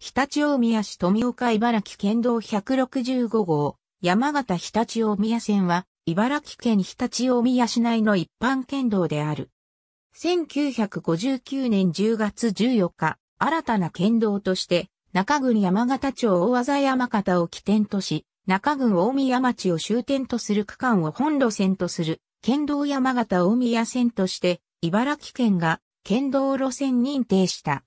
常陸大宮市富岡茨城県道165号、山形常陸大宮線は、茨城県常陸大宮市内の一般県道である。1959年10月14日、新たな県道として、中郡山形町大技山形を起点とし、中郡大宮町を終点とする区間を本路線とする、県道山形大宮線として、茨城県が県道路線認定した。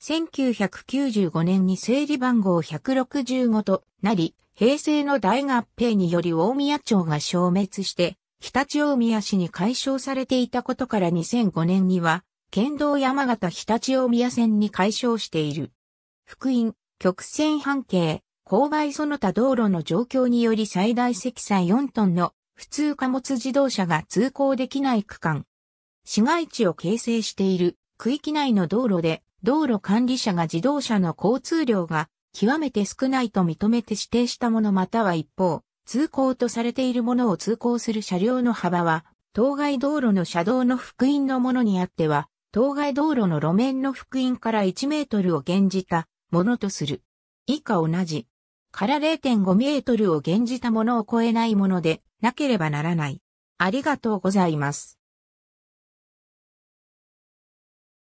1995年に整理番号165となり、平成の大合併により大宮町が消滅して、常陸大宮市に解消されていたことから2005年には、県道山形常陸大宮線に解消している。福音、曲線半径、郊外その他道路の状況により最大積載4トンの普通貨物自動車が通行できない区間。市街地を形成している区域内の道路で道路管理者が自動車の交通量が極めて少ないと認めて指定したものまたは一方、通行とされているものを通行する車両の幅は、当該道路の車道の福音のものにあっては、当該道路の路面の福音から1メートルを減じたものとする。以下同じ。から0.5メートルを減じたものを超えないものでなければならない。ありがとうございます。